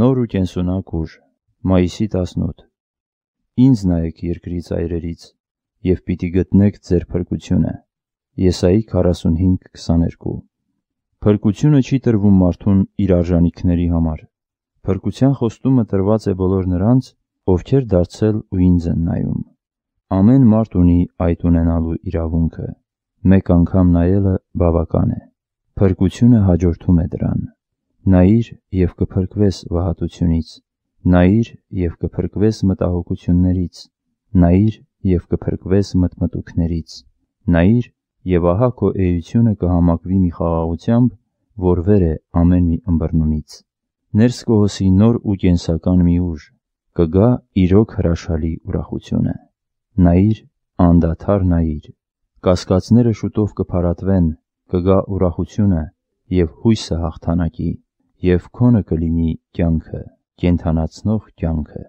Նոր ու կենսունակ ուժ, մայիսի 18։ Ինձ նայեք երկրի ծայրերից եւ պիտի գտնեք ձեր փրկությունը։ Եսայի 45:22։ Փրկությունը չի տրվում մարդուն իր արժանինքների համար։ Փրկության խոստումը տրված է բոլոր նրանց, ովքեր դարձել ու ինձ են նայում։ Ամեն մարդ ունի այդ ունենալու իրավունքը։ Մեկ անգամ նայելը բավական է։ Փրկությունը հաջորդում է դրան նայիր եւ կփրկվես վհատությունից, նայիր եւ կփրկվես մտահոգություններից, նայիր եւ կփրկվես մտմտուքներից, նայիր եւ ահա քո էությունը կհամակվի մի խաղաղությամբ, որ վեր է ամեն մի ըմբռնումից։ Ներս կհոսի նոր ու կենսական մի ուժ, կգա իրոք հրաշալի ուրախությունը։ Նայիր, անդադար նայիր, կասկածները շուտով կփարատվեն, կգա ուրախությունը եւ հույսը հաղթանակի եւ քոնը կլինի կյանքը, կենթանացնող կյանքը։